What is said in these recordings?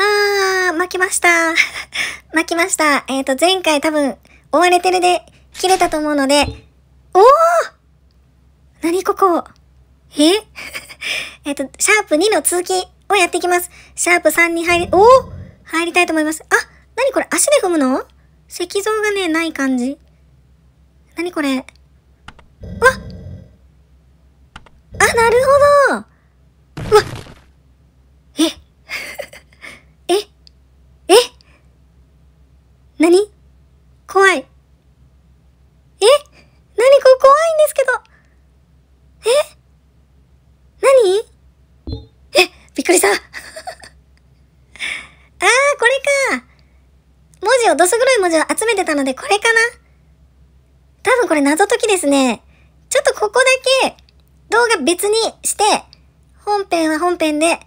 はー、巻きました。巻きました。えっ、ー、と、前回多分、追われてるで、切れたと思うので、おー何ここえ えっと、シャープ2の続きをやっていきます。シャープ3に入り、おー入りたいと思います。あ、何これ足で踏むの石像がね、ない感じ。何これわあ、なるほどわ何怖い。え何これ怖いんですけど。え何え、びっくりした。あー、これか。文字を、どす黒い文字を集めてたので、これかな。多分これ謎解きですね。ちょっとここだけ動画別にして、本編は本編で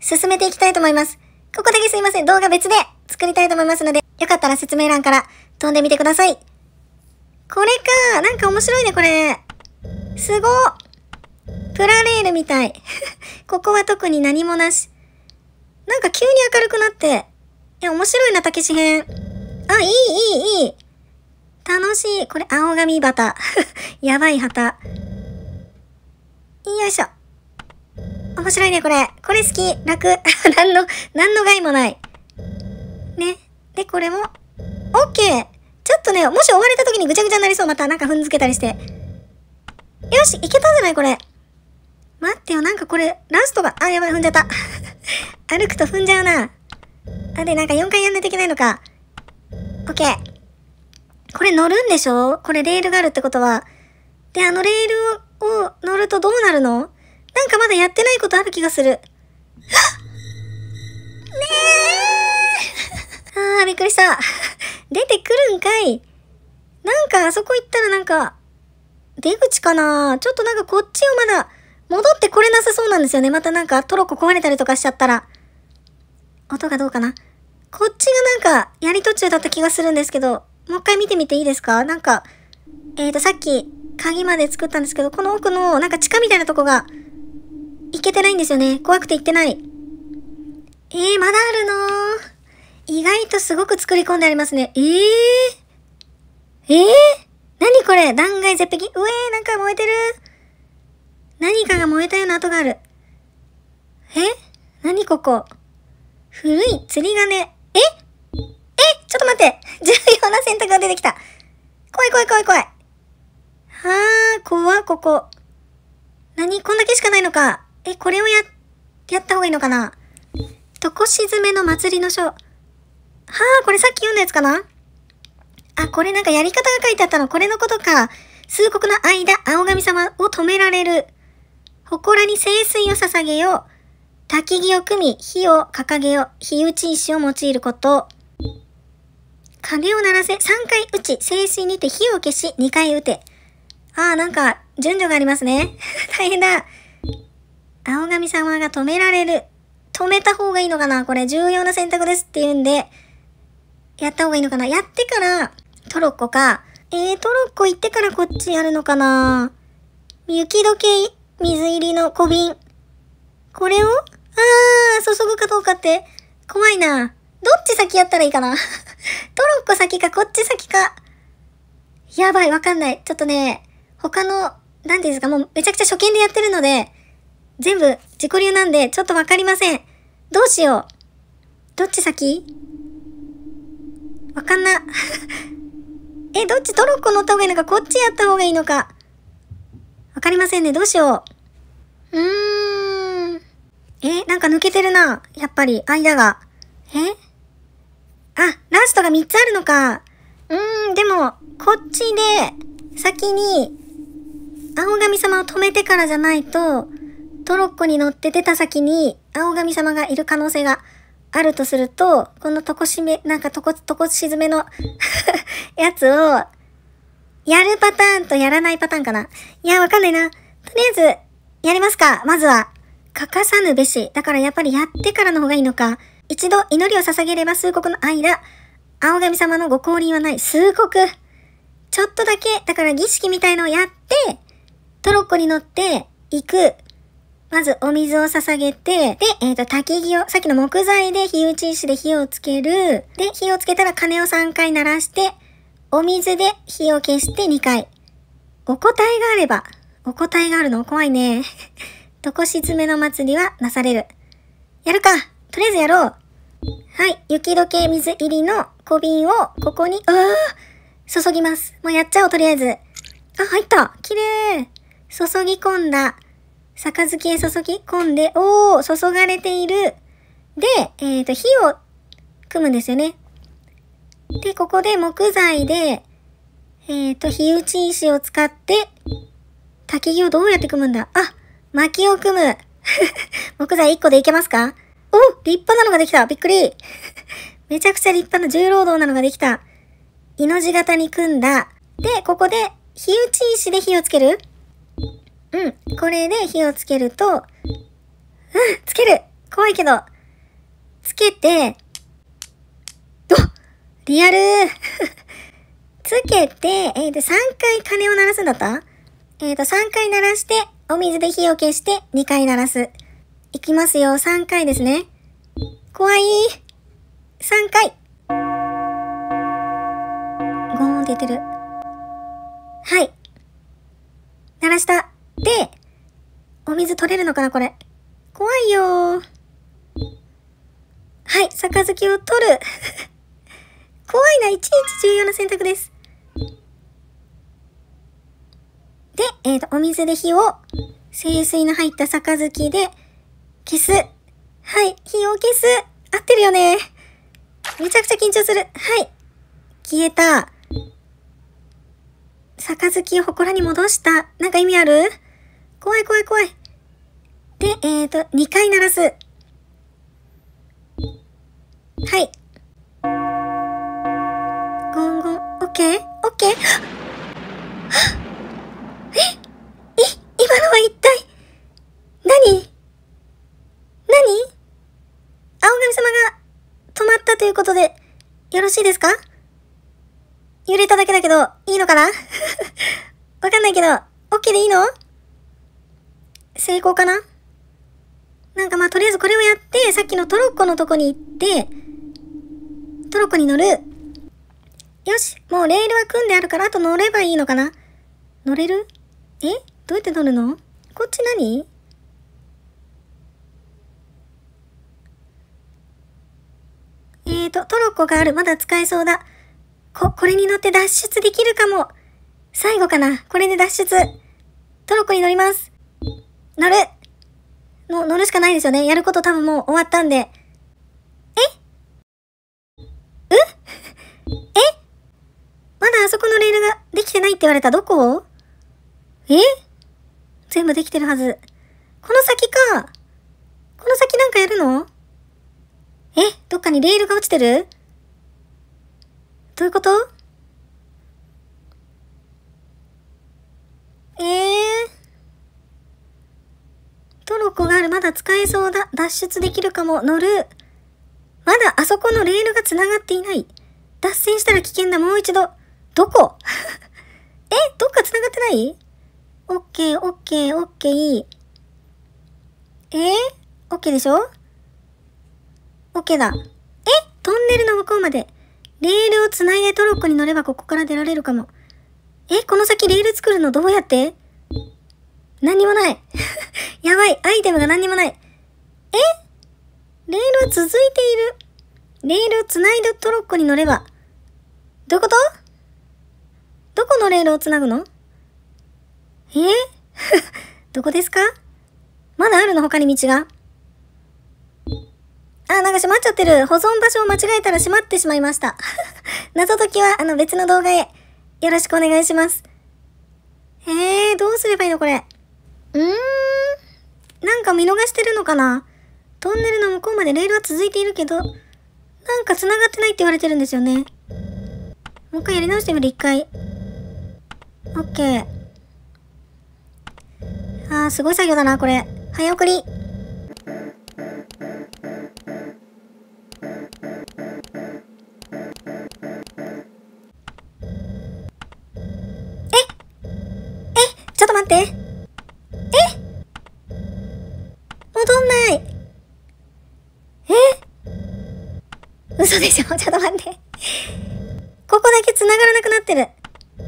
進めていきたいと思います。ここだけすいません。動画別で作りたいと思いますので。よかったら説明欄から飛んでみてください。これか。なんか面白いね、これ。すごプラレールみたい。ここは特に何もなし。なんか急に明るくなって。いや、面白いな、たけし編。あ、いい、いい、いい。楽しい。これ、青髪旗。やばい旗。よいしょ。面白いね、これ。これ好き。楽。何の、何の害もない。ね。で、これも、OK! ちょっとね、もし追われた時にぐちゃぐちゃになりそう。またなんか踏んづけたりして。よし、いけたんじゃないこれ。待ってよ、なんかこれ、ラストが、あ、やばい、踏んじゃった。歩くと踏んじゃうな。あ、で、なんか4回やんないといけないのか。OK。これ乗るんでしょこれレールがあるってことは。で、あのレールを乗るとどうなるのなんかまだやってないことある気がする。れさ、出てくるんかい。なんかあそこ行ったらなんか、出口かなちょっとなんかこっちをまだ戻ってこれなさそうなんですよね。またなんかトロッコ壊れたりとかしちゃったら。音がどうかなこっちがなんかやり途中だった気がするんですけど、もう一回見てみていいですかなんか、えーと、さっき鍵まで作ったんですけど、この奥のなんか地下みたいなとこが行けてないんですよね。怖くて行ってない。えー、まだあるの意外とすごく作り込んでありますね。えー、えー、何これ断崖絶壁うえー、なんか燃えてる何かが燃えたような跡がある。え何ここ古い釣り鐘。ええちょっと待って 重要な選択が出てきた怖い怖い怖い怖いはー、怖ここ。何こんだけしかないのか。え、これをや、やった方がいいのかなとこ沈めの祭りの書。はあ、これさっき読んだやつかなあ、これなんかやり方が書いてあったの。これのことか。数国の間、青神様を止められる。祠に聖水を捧げよう。焚き木を組み、火を掲げよう。火打ち石を用いること。鐘を鳴らせ、3回打ち、聖水にて火を消し、2回打て。ああ、なんか、順序がありますね。大変だ。青神様が止められる。止めた方がいいのかなこれ重要な選択ですって言うんで、やった方がいいのかなやってからトロッコか。えー、トロッコ行ってからこっちやるのかな雪解け水入りの小瓶。これをあー、注ぐかどうかって怖いな。どっち先やったらいいかな トロッコ先かこっち先か。やばい、わかんない。ちょっとね、他の、何ですか、もうめちゃくちゃ初見でやってるので、全部自己流なんで、ちょっとわかりません。どうしよう。どっち先わかんな。え、どっちトロッコ乗った方がいいのか、こっちやった方がいいのか。わかりませんね。どうしよう。うーん。え、なんか抜けてるな。やっぱり、間が。えあ、ラストが3つあるのか。うーん、でも、こっちで、先に、青神様を止めてからじゃないと、トロッコに乗って出た先に、青神様がいる可能性があるとすると、このとこしめ、なんかとこ、とこしずめの やつを、やるパターンとやらないパターンかな。いや、わかんないな。とりあえず、やりますか。まずは。欠かさぬべし。だからやっぱりやってからの方がいいのか。一度祈りを捧げれば数国の間、青神様のご降臨はない。数国。ちょっとだけ、だから儀式みたいのをやって、トロッコに乗って行くまずお水を捧げて、で、えっ、ー、と、焚き火を、さっきの木材で火打ち石で火をつける。で、火をつけたら鐘を3回鳴らして、お水で火を消して2回。お答えがあれば、お答えがあるの怖いね。どこしつめの祭りはなされる。やるかとりあえずやろうはい、雪解け水入りの小瓶をここに、ああ注ぎます。もうやっちゃおう、とりあえず。あ、入った綺麗注ぎ込んだ。杯へ注ぎ込んで、おー、注がれている。で、えっ、ー、と、火を組むんですよね。で、ここで木材で、えっ、ー、と、火打ち石を使って、焚き木をどうやって組むんだあ、薪を組む。木材1個でいけますかお立派なのができたびっくりめちゃくちゃ立派な重労働なのができた。いの字型に組んだ。で、ここで、火打ち石で火をつけるうん。これで火をつけると、うん、つける怖いけど。つけて、どリアル つけて、えー、と、3回鐘を鳴らすんだったえっ、ー、と、3回鳴らして、お水で火を消して、2回鳴らす。いきますよ、3回ですね。怖い !3 回ゴーンって言ってる。はい。鳴らした。で、お水取れるのかなこれ。怖いよはい、杯を取る。怖いな、いちいち重要な選択です。で、えっ、ー、と、お水で火を、清水の入った杯で、消す。はい、火を消す。合ってるよね。めちゃくちゃ緊張する。はい。消えた。杯を祠に戻した。なんか意味ある怖い怖い怖い。で、えっ、ー、と、2回鳴らす。はい。ゴンゴン、オッケーオッケーえい、今のは一体、何何青神様が止まったということで、よろしいですか揺れただけだけど、いいのかな わかんないけど、オッケーでいいの成功かななんかまあとりあえずこれをやって、さっきのトロッコのとこに行って、トロッコに乗る。よし、もうレールは組んであるから、あと乗ればいいのかな乗れるえどうやって乗るのこっち何えーと、トロッコがある。まだ使えそうだ。こ、これに乗って脱出できるかも。最後かな。これで脱出。トロッコに乗ります。乗るの、乗るしかないですよね。やること多分もう終わったんで。えうえまだあそこのレールができてないって言われたどこえ全部できてるはず。この先か。この先なんかやるのえどっかにレールが落ちてるどういうことえそうだ。脱出できるかも。乗る。まだあそこのレールが繋がっていない。脱線したら危険だ。もう一度。どこえどっか繋がってないオッケー、オッケー、オッケー、いい。えー、オッケーでしょオッケーだ。えトンネルの向こうまで。レールを繋いでトロッコに乗ればここから出られるかも。えこの先レール作るのどうやって何にもない やばいアイテムが何にもないえレールは続いている。レールを繋いでトロッコに乗れば。どういうことどこのレールを繋ぐのえ どこですかまだあるの他に道が。あ、なんか閉まっちゃってる。保存場所を間違えたら閉まってしまいました。謎解きは、あの別の動画へ。よろしくお願いします。えー、どうすればいいのこれ。うーん。なんか見逃してるのかなトンネルの向こうまでレールは続いているけど、なんか繋がってないって言われてるんですよね。もう一回やり直してみる、一回。オッケー。あー、すごい作業だな、これ。早送り。嘘でしょちょっと待ってここだけ繋がらなくなってる。やばいどう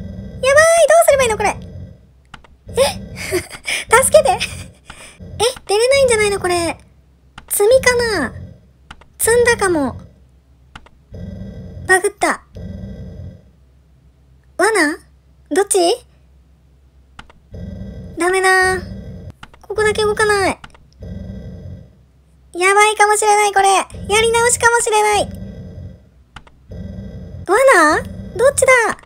すればいいのこれ。え 助けてえ出れないんじゃないのこれ。積みかな積んだかも。バグった。罠どっちダメだここだけ動かない。やばいかもしれない、これ。やり直しかもしれない。罠どっちだ